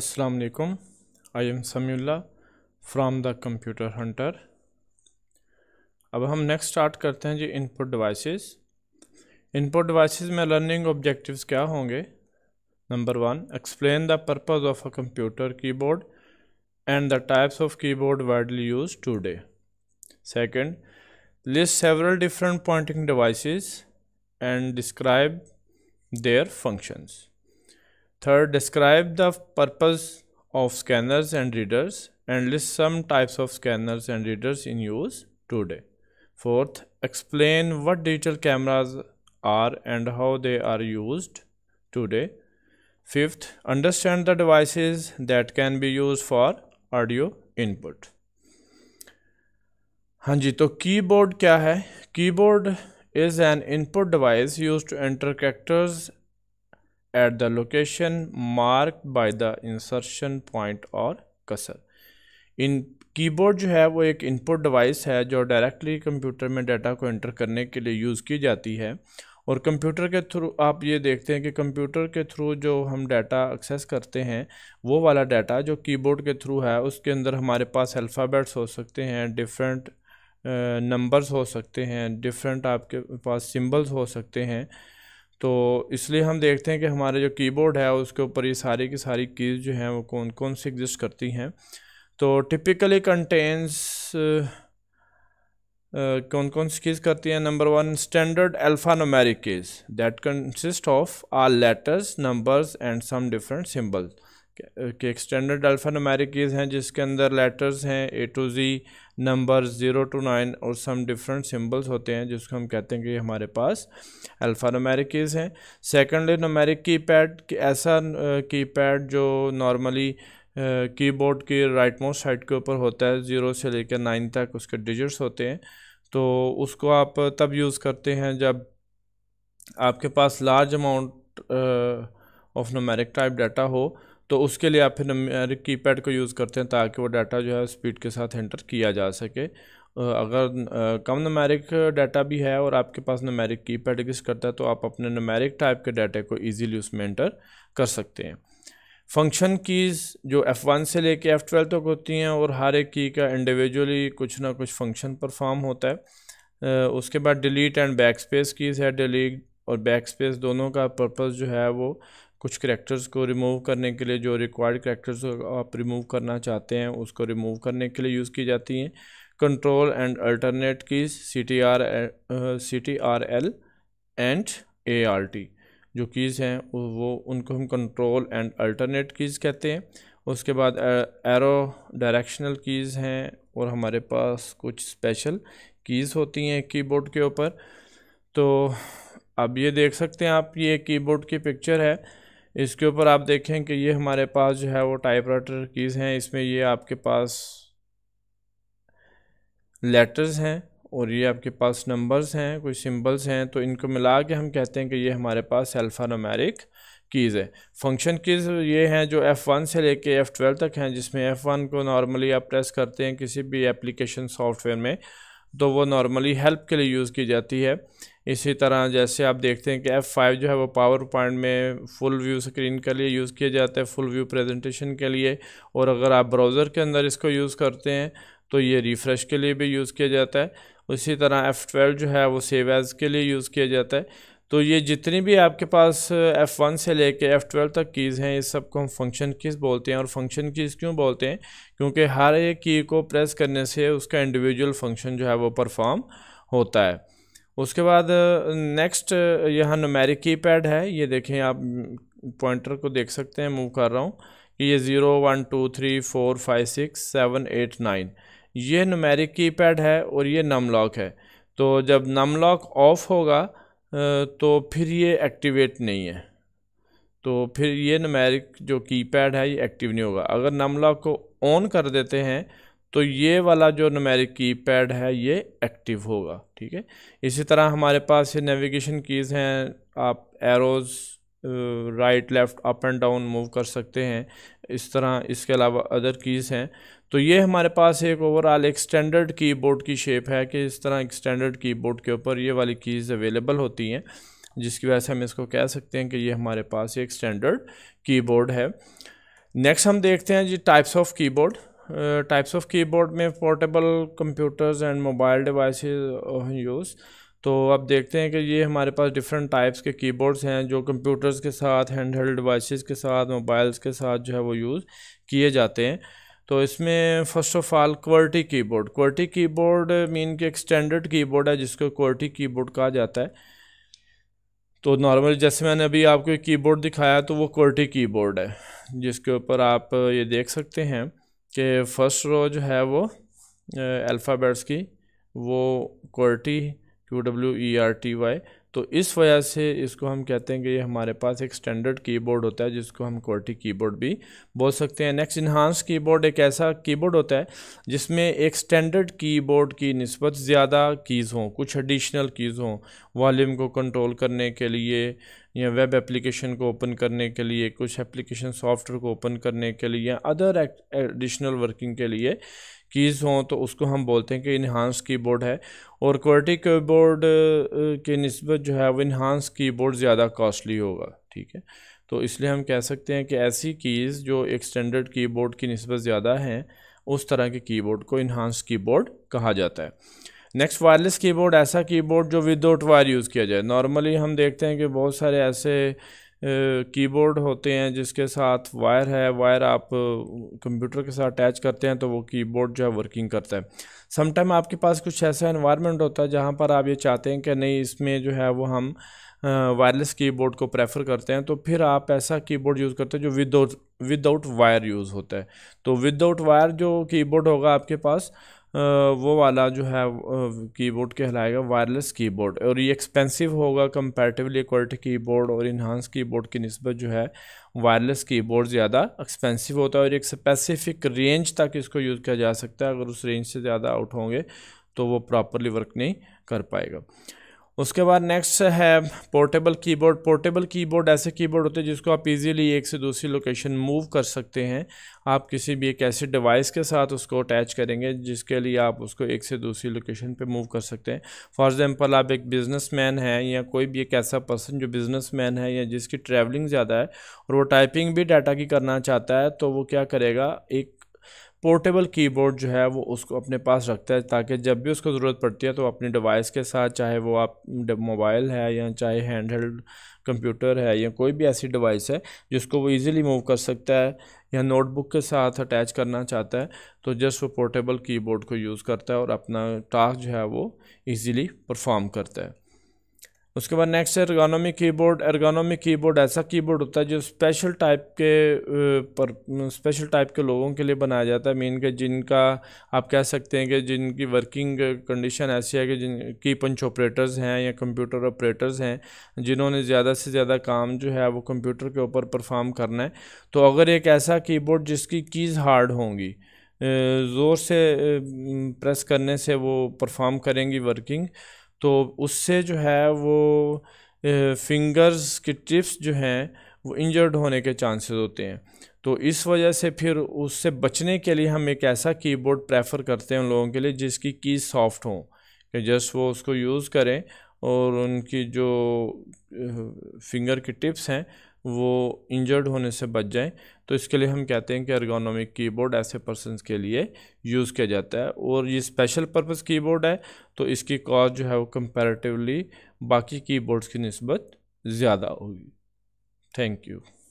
Assalamu alaikum. I am Samyullah from the Computer Hunter. अब हम next start करते हैं जी इनपुट डिवाइसेस। इनपुट डिवाइसेस में लर्निंग ऑब्जेक्टिव्स क्या होंगे number one explain the purpose of a computer keyboard and the types of keyboard widely use today second list several different pointing devices and describe their functions Third, describe the purpose of scanners and readers and list some types of scanners and readers in use today. Fourth, explain what digital cameras are and how they are used today. Fifth, understand the devices that can be used for audio input. हाँ जी तो keyboard क्या है keyboard is an input device used to enter characters at the location mark by the insertion point और cursor इन keyboard जो है वो एक input device है जो डायरेक्टली कंप्यूटर में डाटा को एंटर करने के लिए यूज़ की जाती है और कंप्यूटर के थ्रू आप ये देखते हैं कि कंप्यूटर के थ्रू जो हम डाटा एक्सेस करते हैं वो वाला डाटा जो कीबोर्ड के थ्रू है उसके अंदर हमारे पास अल्फ़ाबेट्स हो सकते हैं डिफरेंट नंबर्स हो सकते हैं डिफरेंट आपके पास सिंबल्स हो सकते हैं तो इसलिए हम देखते हैं कि हमारे जो कीबोर्ड है उसके ऊपर ये सारी की सारी कीज़ जो हैं वो कौन कौन सी एग्जिस्ट करती हैं तो टिपिकली कंटेंस कौन कौन सी कीज़ करती हैं number one standard numeric keys that consist of all letters numbers and some different symbols के एक स्टैंडर्ड नोमेरिक कीज़ हैं जिसके अंदर लेटर्स हैं A to Z number zero to nine और सम डिफरेंट सिम्बल्स होते हैं जिसको हम कहते हैं कि हमारे पास अल्फ़ा नोमेरिक हैं सेकेंडली नोमरिक की पैड ऐसा की पैड जो नॉर्मली कीबोर्ड की राइट मोस्ट साइड के ऊपर होता है ज़ीरो से लेकर नाइन तक उसके डिजिट्स होते हैं तो उसको आप तब यूज़ करते हैं जब आपके पास large amount of numeric type data हो तो उसके लिए आप फिर की पैड को यूज़ करते हैं ताकि वो डाटा जो है स्पीड के साथ एंटर किया जा सके अगर कम नमेरिक डाटा भी है और आपके पास नमेरिक की पैड एग्जिस्ट करता है तो आप अपने नमेरिक टाइप के डाटे को ईजीली उसमें एंटर कर सकते हैं फंक्शन कीज़ जो F1 से लेके F12 तक तो होती हैं और हर एक की का इंडिविजुअली कुछ ना कुछ फंक्शन परफॉर्म होता है उसके बाद delete and backspace keys है डिलीट और बैक स्पेस दोनों का पर्पज़ जो है वो कुछ करैक्टर्स को रिमूव करने के लिए जो रिक्वायर्ड करैक्टर्स आप रिमूव करना चाहते हैं उसको रिमूव करने के लिए यूज़ की जाती हैं control and alternate keys C T R C T R L and A R T जो कीज़ हैं वो उनको हम कंट्रोल एंड अल्टरनेट कीज़ कहते हैं उसके बाद एरो डायरेक्शनल कीज़ हैं और हमारे पास कुछ स्पेशल कीज़ होती हैं कीबोर्ड के ऊपर तो अब ये देख सकते हैं आप ये कीबोर्ड की पिक्चर है इसके ऊपर आप देखें कि ये हमारे पास जो है वो टाइपराइटर कीज़ हैं इसमें ये आपके पास लेटर्स हैं और ये आपके पास नंबर्स हैं कोई सिंबल्स हैं तो इनको मिला के हम कहते हैं कि ये हमारे पास अल्फ़ा नमेरिक कीज़ है फंक्शन कीज़ ये हैं जो F1 से लेके F12 तक हैं जिसमें F1 को नॉर्मली आप प्रेस करते हैं किसी भी एप्लीकेशन सॉफ्टवेयर में तो वो नॉर्मली हेल्प के लिए यूज़ की जाती है इसी तरह जैसे आप देखते हैं कि F5 जो है वो पावर पॉइंट में फुल व्यू स्क्रीन के लिए यूज़ किया जाता है फुल व्यू प्रेजेंटेशन के लिए और अगर आप ब्राउज़र के अंदर इसको यूज़ करते हैं तो ये रिफ़्रेश के लिए भी यूज़ किया जाता है उसी तरह F12 जो है वो सेव एज़ के लिए यूज़ किया जाता है तो ये जितनी भी आपके पास F1 से लेके F12 तक कीज़ हैं इस सब को हम फंक्शन कीज़ बोलते हैं और फंक्शन कीज़ क्यों बोलते हैं क्योंकि हर एक की को प्रेस करने से उसका इंडिविजुअल फंक्शन जो है वो परफॉर्म होता है उसके बाद नेक्स्ट यहाँ नमेरिक की पैड है ये देखें आप पॉइंटर को देख सकते हैं मूव कर रहा हूँ कि ये zero one two three four five six seven eight nine ये नमेरिक की पैड है और ये नम लॉक है तो जब नम लॉक ऑफ होगा तो फिर ये एक्टिवेट नहीं है तो फिर ये नमेरिक जो की पैड है ये एक्टिव नहीं होगा अगर नम लॉक को ऑन कर देते हैं तो ये वाला जो नमेरिक की पैड है ये एक्टिव होगा ठीक है इसी तरह हमारे पास ये नेविगेशन कीज़ हैं आप arrows right left up and down move कर सकते हैं इस तरह इसके अलावा अदर कीज़ हैं तो ये हमारे पास एक ओवरऑल एक स्टैंडर्ड कीबोर्ड की शेप है कि इस तरह एक स्टैंडर्ड कीबोर्ड के ऊपर ये वाली कीज़ अवेलेबल होती हैं जिसकी वजह से हम इसको कह सकते हैं कि ये हमारे पास एक स्टैंडर्ड कीबोर्ड है नेक्स्ट हम देखते हैं जी types of keyboard types of keyboard में portable computers and mobile device use तो आप देखते हैं कि ये हमारे पास डिफरेंट टाइप्स के कीबोर्ड्स हैं जो कंप्यूटर्स के साथ हैंड हेल्ड डिवाइसेस के साथ मोबाइल्स के साथ जो है वो यूज़ किए जाते हैं तो इसमें first of all QWERTY keyboard QWERTY keyboard mean के एक स्टैंडर्ड कीबोर्ड है जिसको क्वर्टी कीबोर्ड कहा जाता है तो नॉर्मल जैसे मैंने अभी आपको एक कीबोर्ड दिखाया तो वो क्वर्टी कीबोर्ड है जिसके ऊपर आप ये देख सकते हैं कि फ़र्स्ट रो जो है वो अल्फ़ाबेट्स की वो QWERTY Q W E R T Y तो इस वजह से इसको हम कहते हैं कि ये हमारे पास एक स्टैंडर्ड कीबोर्ड होता है जिसको हम क्वालिटी कीबोर्ड भी बोल सकते हैं नेक्स्ट इन्हांस कीबोर्ड एक ऐसा कीबोर्ड होता है जिसमें एक स्टैंडर्ड कीबोर्ड की नस्बत ज़्यादा कीज़ हों कुछ एडिशनल कीज़ हों वॉल्यूम को कंट्रोल करने के लिए या वेब एप्लीकेशन को ओपन करने के लिए कुछ एप्लीकेशन सॉफ्टवेयर को ओपन करने के लिए या अदर एडिशनल वर्किंग के लिए कीज़ हों तो उसको हम बोलते हैं कि इन्हांस कीबोर्ड है और की कीबोर्ड के नस्बत जो है वो इन्हांस कीबोर्ड ज़्यादा कॉस्टली होगा ठीक है तो इसलिए हम कह सकते हैं कि ऐसी कीज़ जो एक स्टैंडर्ड कीबोर्ड की नस्बत ज़्यादा हैं उस तरह के कीबोर्ड को इन्हांस कीबोर्ड कहा जाता है नेक्स्ट वायरलेस कीबोर्ड ऐसा कीबोर्ड जो विदाउट वायर यूज़ किया जाए नॉर्मली हम देखते हैं कि बहुत सारे ऐसे कीबोर्ड होते हैं जिसके साथ वायर है वायर आप कंप्यूटर के साथ अटैच करते हैं तो वो कीबोर्ड जो है वर्किंग करता है समटाइम आपके पास कुछ ऐसा इन्वायरमेंट होता है जहाँ पर आप ये चाहते हैं कि नहीं इसमें जो है वो हम वायरलेस कीबोर्ड को प्रेफर करते हैं तो फिर आप ऐसा कीबोर्ड यूज़ करते हैं जो विदाउट विदाउट वायर यूज़ होता है तो विदाउट वायर जो कीबोर्ड होगा आपके पास वो वाला जो है कीबोर्ड कहलाएगा वायरलेस कीबोर्ड और ये एक्सपेंसिव होगा कंपैरेटिवली क्वालिटी कीबोर्ड और इन्हांस कीबोर्ड की नस्बत जो है वायरलेस कीबोर्ड ज़्यादा एक्सपेंसिव होता है और एक स्पेसिफिक रेंज तक इसको यूज़ किया जा सकता है अगर उस रेंज से ज़्यादा आउट होंगे तो वो प्रॉपरली वर्क नहीं कर पाएगा उसके बाद नेक्स्ट है पोर्टेबल कीबोर्ड पोर्टेबल कीबोर्ड ऐसे कीबोर्ड होते हैं जिसको आप इजीली एक से दूसरी लोकेशन मूव कर सकते हैं आप किसी भी एक ऐसे डिवाइस के साथ उसको अटैच करेंगे जिसके लिए आप उसको एक से दूसरी लोकेशन पे मूव कर सकते हैं फॉर एग्ज़ाम्पल आप एक बिजनेसमैन हैं या कोई भी एक ऐसा पर्सन जो बिजनेस है या जिसकी ट्रैवलिंग ज़्यादा है और वो टाइपिंग भी डाटा की करना चाहता है तो वो क्या करेगा एक पोर्टेबल कीबोर्ड जो है वो उसको अपने पास रखता है ताकि जब भी उसको ज़रूरत पड़ती है तो अपनी डिवाइस के साथ चाहे वो आप मोबाइल है या चाहे हैंड हेल्ड कंप्यूटर है या कोई भी ऐसी डिवाइस है जिसको वो इजीली मूव कर सकता है या नोटबुक के साथ अटैच करना चाहता है तो जस्ट वो पोर्टेबल कीबोर्ड को यूज़ करता है और अपना टास्क जो है वो ईज़िली परफॉर्म करता है उसके बाद नेक्स्ट है एर्गोनॉमिक कीबोर्ड एर्गोनॉमिक कीबोर्ड ऐसा कीबोर्ड होता है जो स्पेशल टाइप के पर स्पेशल टाइप के लोगों के लिए बनाया जाता है मीन के जिनका आप कह सकते हैं कि जिनकी वर्किंग कंडीशन ऐसी है कि जिन की पंच ऑपरेटर्स हैं या कंप्यूटर ऑपरेटर्स हैं जिन्होंने ज़्यादा से ज़्यादा काम जो है वो कंप्यूटर के ऊपर परफॉर्म करना है तो अगर एक ऐसा कीबोर्ड जिसकी कीज़ हार्ड होंगी ज़ोर से प्रेस करने से वो परफॉर्म करेंगी वर्किंग तो उससे जो है वो फिंगर्स की टिप्स जो हैं वो इंजर्ड होने के चांसेस होते हैं तो इस वजह से फिर उससे बचने के लिए हम एक ऐसा कीबोर्ड प्रेफर करते हैं उन लोगों के लिए जिसकी की सॉफ्ट हो कि जस्ट वो उसको यूज़ करें और उनकी जो फिंगर की टिप्स हैं वो इंजर्ड होने से बच जाएं तो इसके लिए हम कहते हैं कि अर्गोनॉमिक कीबोर्ड ऐसे पर्सनस के लिए यूज़ किया जाता है और ये स्पेशल पर्पस कीबोर्ड है तो इसकी कॉस्ट जो है वो कंपैरेटिवली बाकी कीबोर्ड्स की नस्बत ज़्यादा होगी थैंक यू